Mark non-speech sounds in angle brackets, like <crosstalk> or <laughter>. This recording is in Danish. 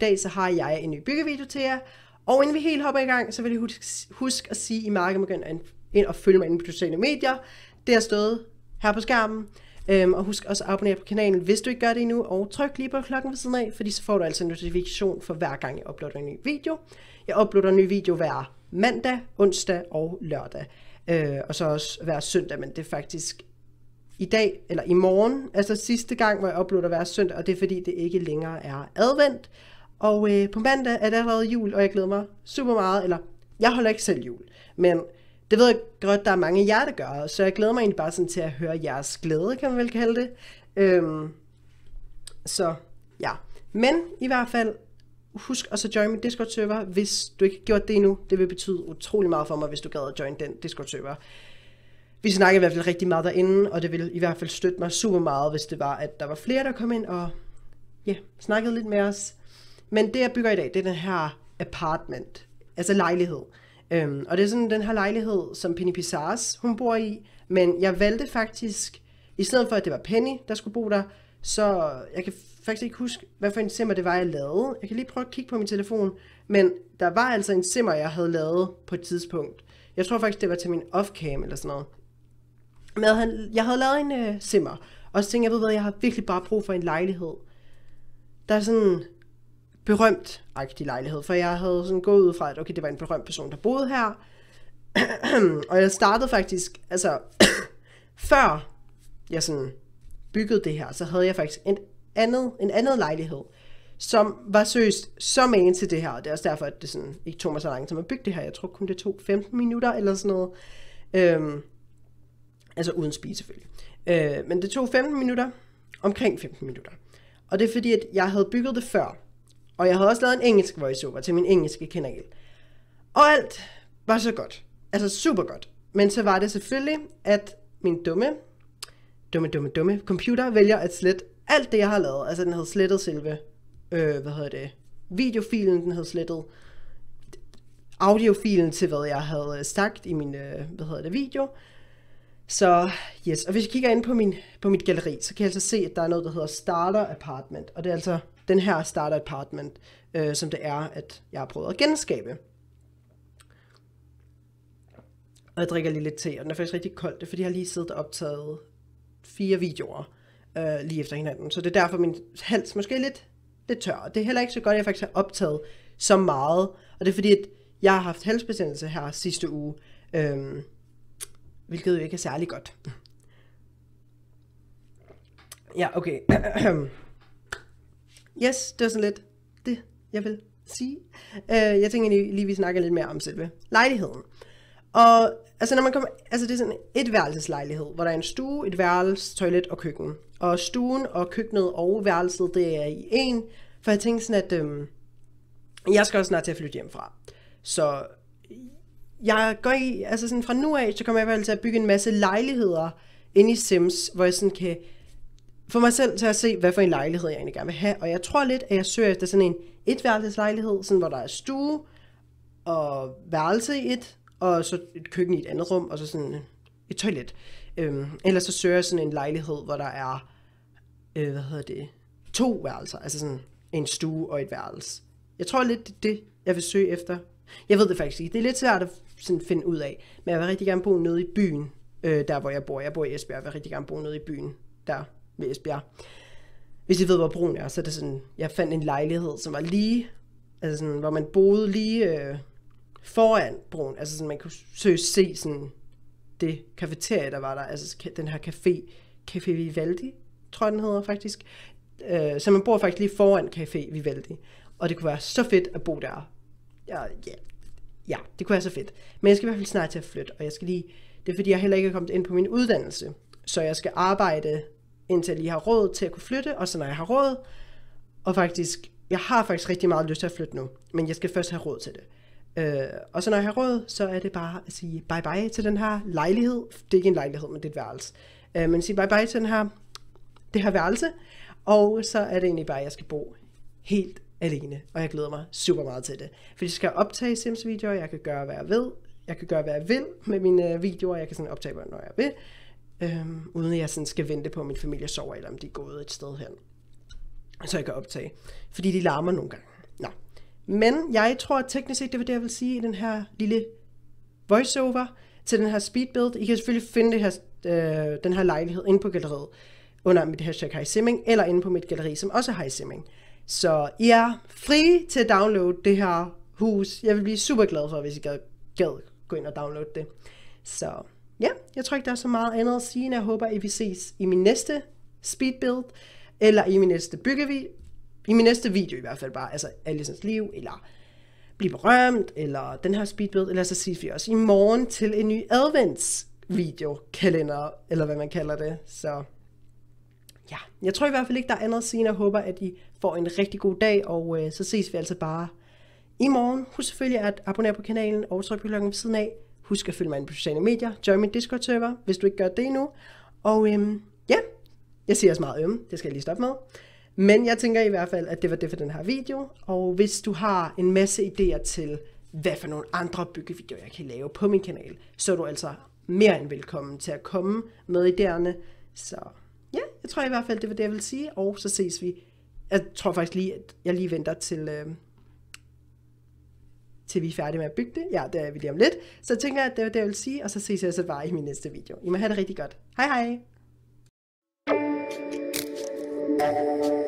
dag så har jeg en ny byggevideo til jer. Og inden vi helt hopper i gang, så vil jeg huske huske at sige, at I meget kan ind og følge mig inde på de sociale medier. Det er stået her på skærmen. Øhm, og husk også at abonnere på kanalen, hvis du ikke gør det endnu, og tryk lige på klokken ved siden af, fordi så får du altså en notifikation for hver gang, jeg uploader en ny video. Jeg uploader en ny video hver mandag, onsdag og lørdag. Øh, og så også hver søndag, men det er faktisk i dag, eller i morgen, altså sidste gang, hvor jeg uploader hver søndag, og det er fordi, det ikke længere er advent, og øh, på mandag er det allerede jul, og jeg glæder mig super meget. Eller, jeg holder ikke selv jul, men det ved jeg godt, der er mange af jer, der gør, så jeg glæder mig egentlig bare sådan til at høre jeres glæde, kan man vel kalde det. Øhm, så ja. Men i hvert fald, husk at så join min Discord-server, hvis du ikke har gjort det endnu. Det vil betyde utrolig meget for mig, hvis du gad at join den Discord-server. Vi snakker i hvert fald rigtig meget derinde, og det ville i hvert fald støtte mig super meget, hvis det var, at der var flere, der kom ind og ja, snakkede lidt med os. Men det, jeg bygger i dag, det er den her apartment, altså lejlighed. Øhm, og det er sådan den her lejlighed, som Penny Pizarres, hun bor i. Men jeg valgte faktisk, i stedet for, at det var Penny, der skulle bo der, så jeg kan faktisk ikke huske, hvad for en simmer det var, jeg lavede. Jeg kan lige prøve at kigge på min telefon, men der var altså en simmer, jeg havde lavet på et tidspunkt. Jeg tror faktisk, det var til min off-cam eller sådan noget. Men jeg havde, jeg havde lavet en øh, simmer, og så tænkte jeg, ved hvad, jeg har virkelig bare brug for en lejlighed. Der er sådan berømt agtig lejlighed, for jeg havde sådan gået ud fra, at okay, det var en berømt person, der boede her. <clears throat> og jeg startede faktisk, altså <clears throat> før jeg sådan byggede det her, så havde jeg faktisk en andet, en anden lejlighed, som var søst så magen til det her, og det er også derfor, at det sådan ikke tog mig så lang tid at bygge det her. Jeg tror kun, det tog 15 minutter eller sådan noget. Øhm, altså uden spise selvfølgelig. Øh, men det tog 15 minutter, omkring 15 minutter. Og det er fordi, at jeg havde bygget det før, og jeg havde også lavet en engelsk voiceover til min engelske kanal. Og alt var så godt. Altså super godt. Men så var det selvfølgelig, at min dumme, dumme, dumme, dumme computer vælger at slette alt det, jeg har lavet. Altså den havde slettet selve, øh, hvad hedder det, videofilen, den havde slettet audiofilen til, hvad jeg havde øh, sagt i min, øh, hvad hedder det, video. Så yes, og hvis jeg kigger ind på, min, på mit galeri, så kan jeg altså se, at der er noget, der hedder Starter Apartment, og det er altså den her starter apartment, øh, som det er, at jeg har prøvet at genskabe. Og jeg drikker lige lidt te, og den er faktisk rigtig kold, det er, fordi jeg har lige siddet og optaget fire videoer øh, lige efter hinanden. Så det er derfor min hals måske er lidt, lidt tør. Det er heller ikke så godt, at jeg faktisk har optaget så meget. Og det er fordi, at jeg har haft halsbetændelse her sidste uge, øh, hvilket jo ikke er særlig godt. Ja, okay. <clears throat> Øhm, Yes, det var sådan lidt det, jeg vil sige. Uh, jeg tænker lige, lige, vi snakker lidt mere om selve lejligheden. Og altså, når man kommer, altså det er sådan et værelseslejlighed, hvor der er en stue, et værelse, toilet og køkken. Og stuen og køkkenet og værelset, det er i en. For jeg tænkte sådan, at øhm, jeg skal også snart til at flytte hjemmefra. Så jeg går i, altså sådan fra nu af, så kommer jeg i hvert fald til at bygge en masse lejligheder ind i Sims, hvor jeg sådan kan for mig selv til at se, hvad for en lejlighed jeg egentlig gerne vil have. Og jeg tror lidt, at jeg søger efter sådan en etværelseslejlighed, sådan hvor der er stue og værelse i et, og så et køkken i et andet rum, og så sådan et toilet. Øhm, eller så søger jeg sådan en lejlighed, hvor der er, øh, hvad hedder det, to værelser, altså sådan en stue og et værelse. Jeg tror lidt, det er det, jeg vil søge efter. Jeg ved det faktisk ikke. Det er lidt svært at sådan finde ud af, men jeg vil rigtig gerne bo nede i byen, øh, der hvor jeg bor. Jeg bor i Esbjerg, jeg vil rigtig gerne bo nede i byen, der ved Esbjerg. Hvis I ved, hvor broen er, så er det sådan, jeg fandt en lejlighed, som var lige, altså sådan, hvor man boede lige øh, foran broen. Altså sådan, man kunne søge se sådan det kafeterie, der var der. Altså den her café, Café Vivaldi, tror jeg, den hedder faktisk. Øh, så man bor faktisk lige foran Café Vivaldi. Og det kunne være så fedt at bo der. Ja, ja, ja, det kunne være så fedt. Men jeg skal i hvert fald snart til at flytte, og jeg skal lige... Det er fordi, jeg heller ikke er kommet ind på min uddannelse. Så jeg skal arbejde indtil jeg lige har råd til at kunne flytte, og så når jeg har råd, og faktisk, jeg har faktisk rigtig meget lyst til at flytte nu, men jeg skal først have råd til det. Øh, og så når jeg har råd, så er det bare at sige bye bye til den her lejlighed. Det er ikke en lejlighed, men det er et værelse. Øh, men sige bye bye til den her, det her værelse. Og så er det egentlig bare, at jeg skal bo helt alene. Og jeg glæder mig super meget til det. Fordi jeg skal optage Sims-videoer, jeg kan gøre, hvad jeg ved. Jeg kan gøre, hvad jeg vil med mine øh, videoer. Jeg kan sådan optage, når jeg vil øhm, uden at jeg sådan skal vente på, at min familie sover, eller om de er gået et sted hen, så jeg kan optage. Fordi de larmer nogle gange. Nå. Men jeg tror, at teknisk set, det var det, jeg vil sige i den her lille voiceover til den her speedbuild. I kan selvfølgelig finde det her, øh, den her lejlighed inde på galleriet under mit hashtag Hej Simming, eller inde på mit galleri, som også er Hej Simming. Så I er fri til at downloade det her hus. Jeg vil blive super glad for, hvis I gad, gad gå ind og downloade det. Så ja, jeg tror ikke, der er så meget andet at sige, end jeg håber, at vi ses i min næste speed build, eller i min næste byggevideo, i min næste video i hvert fald bare, altså Alisons liv, eller blive berømt, eller den her speed build, eller så ses vi også i morgen til en ny adventsvideo, kalender, eller hvad man kalder det, så ja, jeg tror i hvert fald ikke, der er andet at sige, end jeg håber, at I får en rigtig god dag, og øh, så ses vi altså bare i morgen. Husk selvfølgelig at abonnere på kanalen og trykke på klokken ved siden af, Husk at følge mig ind på sociale medier. Join min Discord-server, hvis du ikke gør det endnu. Og øhm, ja, jeg siger også meget ømme. Det skal jeg lige stoppe med. Men jeg tænker i hvert fald, at det var det for den her video. Og hvis du har en masse idéer til, hvad for nogle andre byggevideoer jeg kan lave på min kanal, så er du altså mere end velkommen til at komme med idéerne. Så ja, jeg tror i hvert fald, det var det, jeg vil sige. Og så ses vi. Jeg tror faktisk lige, at jeg lige venter til... Øh, til vi er færdige med at bygge det. Ja, det er vi lige om lidt. Så jeg tænker jeg, at det var det, jeg vil sige, og så ses jeg så bare i min næste video. I må have det rigtig godt. Hej hej! thank you